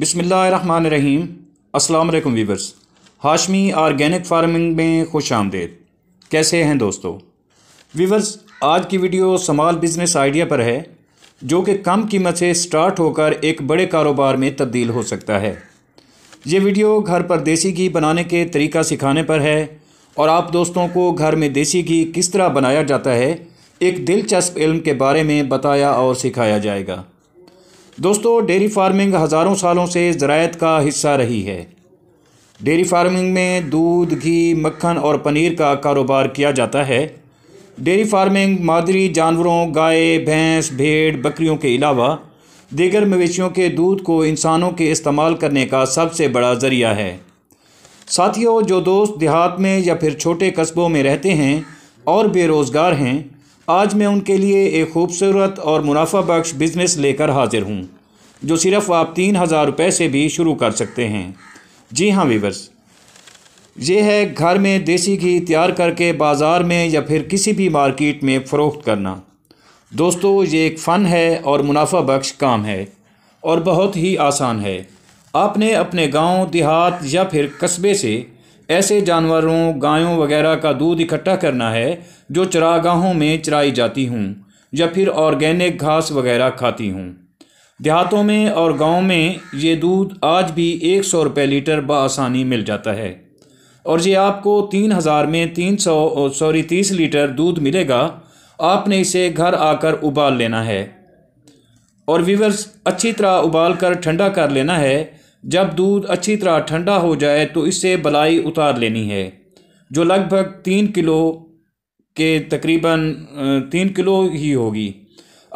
बिसमीम् अल्लाम viewers Hashmi organic farming में खुश आमदेद कैसे हैं दोस्तों वीवर्स आज की वीडियो स्मॉल बिज़नेस आइडिया पर है जो कि कम कीमत से स्टार्ट होकर एक बड़े कारोबार में तब्दील हो सकता है ये वीडियो घर पर देसी घी बनाने के तरीका सिखाने पर है और आप दोस्तों को घर में देसी घी किस तरह बनाया जाता है एक दिलचस्प इल्म के बारे में बताया और सिखाया जाएगा दोस्तों डेयरी फार्मिंग हज़ारों सालों से जरात का हिस्सा रही है डेयरी फार्मिंग में दूध घी मक्खन और पनीर का कारोबार किया जाता है डेयरी फार्मिंग मादरी जानवरों गाय भैंस भेड़ बकरियों के अलावा दीगर मवेशियों के दूध को इंसानों के इस्तेमाल करने का सबसे बड़ा ज़रिया है साथियों जो दोस्त देहात में या फिर छोटे कस्बों में रहते हैं और बेरोज़गार हैं आज मैं उनके लिए एक खूबसूरत और मुनाफा बख्श बिज़नेस लेकर हाजिर हूँ जो सिर्फ़ आप तीन हज़ार रुपये से भी शुरू कर सकते हैं जी हाँ वीवर्स ये है घर में देसी घी तैयार करके बाज़ार में या फिर किसी भी मार्केट में फ़रोख्त करना दोस्तों ये एक फ़न है और मुनाफा बख्श काम है और बहुत ही आसान है आपने अपने गांव देहात या फिर कस्बे से ऐसे जानवरों गायों वगैरह का दूध इकट्ठा करना है जो चरागाहों में चराई जाती हूँ या फिर ऑर्गेनिक घास वगैरह खाती हूँ देहातों में और गाँव में ये दूध आज भी एक सौ रुपये लीटर बसानी मिल जाता है और ये आपको तीन हज़ार में तीन सौ सॉरी तीस लीटर दूध मिलेगा आपने इसे घर आकर उबाल लेना है और वीवर्स अच्छी तरह उबाल कर ठंडा कर लेना है जब दूध अच्छी तरह ठंडा हो जाए तो इससे बलाई उतार लेनी है जो लगभग तीन किलो के तकरीबन तीन किलो ही होगी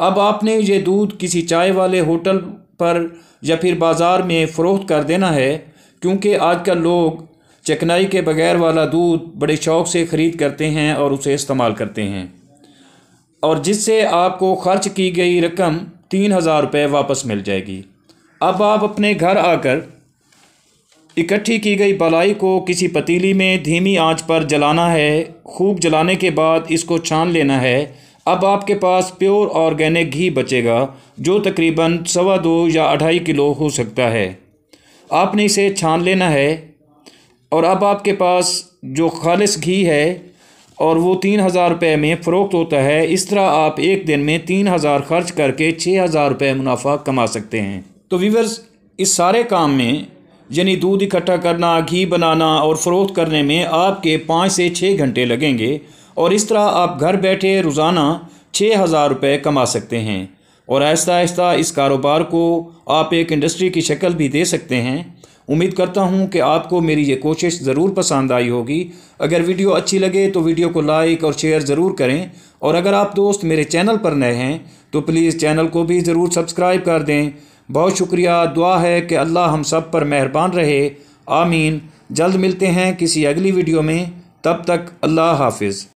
अब आपने ये दूध किसी चाय वाले होटल पर या फिर बाज़ार में फ़रोख्त कर देना है क्योंकि आजकल लोग चकनाई के बगैर वाला दूध बड़े शौक़ से ख़रीद करते हैं और उसे इस्तेमाल करते हैं और जिससे आपको ख़र्च की गई रकम तीन हज़ार रुपये वापस मिल जाएगी अब आप अपने घर आकर इकट्ठी की गई बलाई को किसी पतीली में धीमी आंच पर जलाना है खूब जलाने के बाद इसको छान लेना है अब आपके पास प्योर ऑर्गेनिक घी बचेगा जो तकरीबन सवा दो या अढ़ाई किलो हो सकता है आपने इसे छान लेना है और अब आपके पास जो खालिश घी है और वो तीन हज़ार रुपये में फ़रोख्त होता है इस तरह आप एक दिन में तीन हज़ार खर्च करके छः हज़ार रुपये मुनाफा कमा सकते हैं तो वीवर्स इस सारे काम में यानी दूध इकट्ठा करना घी बनाना और फ़रोख्त करने में आपके पाँच से छः घंटे लगेंगे और इस तरह आप घर बैठे रोज़ाना छः हज़ार रुपये कमा सकते हैं और आहिस्ता आहिस्ता इस कारोबार को आप एक इंडस्ट्री की शक्ल भी दे सकते हैं उम्मीद करता हूं कि आपको मेरी ये कोशिश ज़रूर पसंद आई होगी अगर वीडियो अच्छी लगे तो वीडियो को लाइक और शेयर ज़रूर करें और अगर आप दोस्त मेरे चैनल पर नए हैं तो प्लीज़ चैनल को भी ज़रूर सब्सक्राइब कर दें बहुत शुक्रिया दुआ है कि अल्लाह हम सब पर मेहरबान रहे आमीन जल्द मिलते हैं किसी अगली वीडियो में तब तक अल्लाह हाफिज़